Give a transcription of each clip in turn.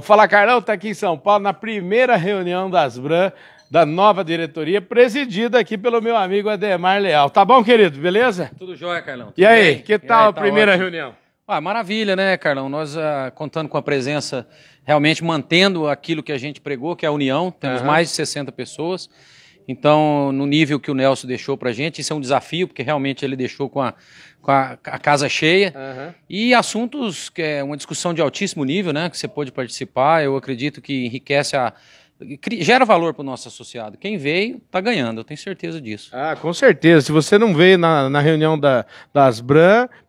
O Fala Carlão está aqui em São Paulo na primeira reunião das Bran, da nova diretoria, presidida aqui pelo meu amigo Ademar Leal. Tá bom, querido? Beleza? Tudo jóia, Carlão. Tudo e aí, bem? que tal aí, a tá primeira ótimo. reunião? Ah, maravilha, né, Carlão? Nós ah, contando com a presença, realmente mantendo aquilo que a gente pregou, que é a união. Temos uhum. mais de 60 pessoas. Então, no nível que o Nelson deixou para a gente, isso é um desafio, porque realmente ele deixou com a, com a, a casa cheia. Uhum. E assuntos, que é uma discussão de altíssimo nível, né? Que você pôde participar, eu acredito que enriquece a, gera valor para o nosso associado. Quem veio está ganhando, eu tenho certeza disso. Ah, com certeza. Se você não veio na, na reunião da, das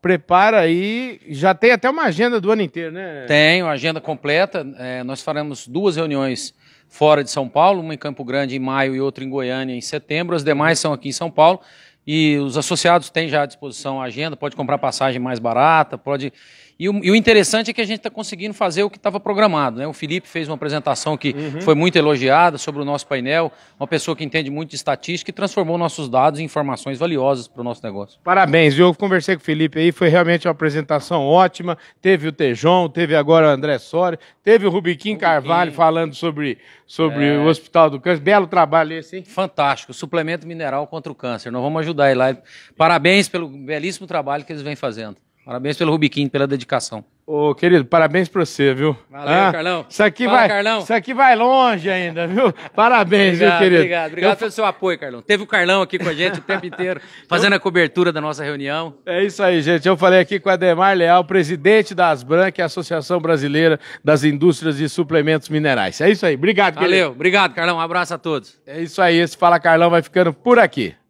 prepara aí. Já tem até uma agenda do ano inteiro, né? Tenho, agenda completa. É, nós faremos duas reuniões fora de São Paulo, uma em Campo Grande em maio e outra em Goiânia em setembro. As demais são aqui em São Paulo e os associados têm já à disposição a agenda, pode comprar passagem mais barata, pode. E o, e o interessante é que a gente está conseguindo fazer o que estava programado. Né? O Felipe fez uma apresentação que uhum. foi muito elogiada sobre o nosso painel, uma pessoa que entende muito de estatística e transformou nossos dados em informações valiosas para o nosso negócio. Parabéns, eu conversei com o Felipe aí, foi realmente uma apresentação ótima. Teve o Tejon, teve agora o André Soria, teve o Rubiquim Carvalho falando sobre, sobre é... o Hospital do Câncer. Belo trabalho esse, hein? Fantástico, suplemento mineral contra o câncer. Nós vamos ajudar ajudar a Parabéns pelo belíssimo trabalho que eles vêm fazendo. Parabéns pelo Rubiquinho, pela dedicação. Ô, querido, parabéns pra você, viu? Valeu, ah, Carlão. Isso aqui, Fala, vai, Carlão. isso aqui vai longe ainda, viu? Parabéns, obrigado, viu, querido? Obrigado, obrigado Eu... pelo seu apoio, Carlão. Teve o Carlão aqui com a gente o tempo inteiro, fazendo a cobertura da nossa reunião. É isso aí, gente. Eu falei aqui com o Ademar Leal, presidente da Asbran, que é a Associação Brasileira das Indústrias de Suplementos Minerais. É isso aí, obrigado, Valeu, querido. Valeu, obrigado, Carlão. Um abraço a todos. É isso aí, esse Fala Carlão vai ficando por aqui.